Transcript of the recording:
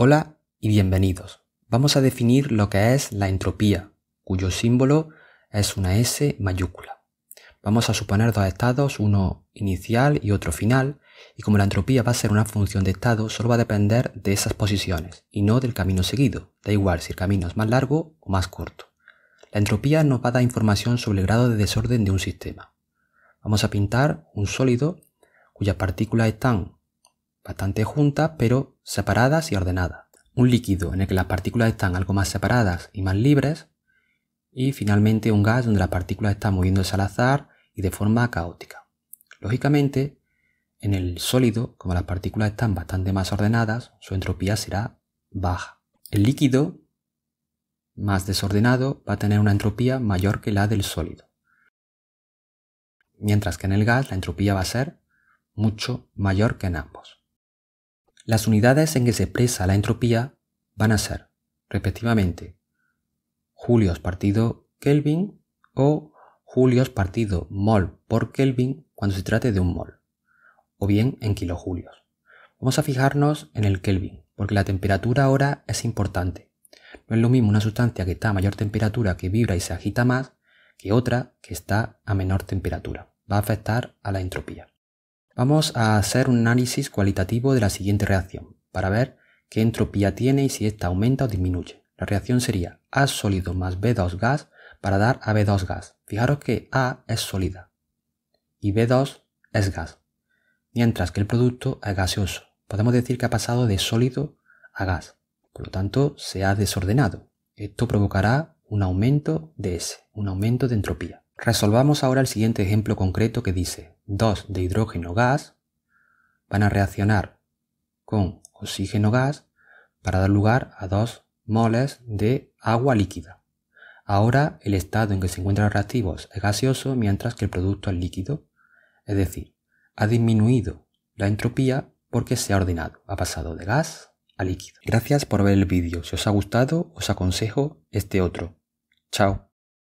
Hola y bienvenidos. Vamos a definir lo que es la entropía, cuyo símbolo es una S mayúscula. Vamos a suponer dos estados, uno inicial y otro final, y como la entropía va a ser una función de estado, solo va a depender de esas posiciones y no del camino seguido, da igual si el camino es más largo o más corto. La entropía nos va a dar información sobre el grado de desorden de un sistema. Vamos a pintar un sólido cuyas partículas están bastante juntas pero separadas y ordenadas. Un líquido en el que las partículas están algo más separadas y más libres. Y finalmente un gas donde las partículas están moviéndose al azar y de forma caótica. Lógicamente, en el sólido, como las partículas están bastante más ordenadas, su entropía será baja. El líquido más desordenado va a tener una entropía mayor que la del sólido. Mientras que en el gas la entropía va a ser mucho mayor que en ambos. Las unidades en que se expresa la entropía van a ser, respectivamente, julios partido Kelvin o julios partido mol por Kelvin cuando se trate de un mol, o bien en kilojulios. Vamos a fijarnos en el Kelvin, porque la temperatura ahora es importante. No es lo mismo una sustancia que está a mayor temperatura que vibra y se agita más que otra que está a menor temperatura. Va a afectar a la entropía. Vamos a hacer un análisis cualitativo de la siguiente reacción, para ver qué entropía tiene y si esta aumenta o disminuye. La reacción sería A sólido más B2 gas para dar a B2 gas. Fijaros que A es sólida y B2 es gas, mientras que el producto es gaseoso. Podemos decir que ha pasado de sólido a gas, por lo tanto se ha desordenado. Esto provocará un aumento de S, un aumento de entropía. Resolvamos ahora el siguiente ejemplo concreto que dice dos de hidrógeno gas van a reaccionar con oxígeno gas para dar lugar a dos moles de agua líquida. Ahora el estado en que se encuentran los reactivos es gaseoso mientras que el producto es líquido, es decir, ha disminuido la entropía porque se ha ordenado, ha pasado de gas a líquido. Gracias por ver el vídeo, si os ha gustado os aconsejo este otro. Chao.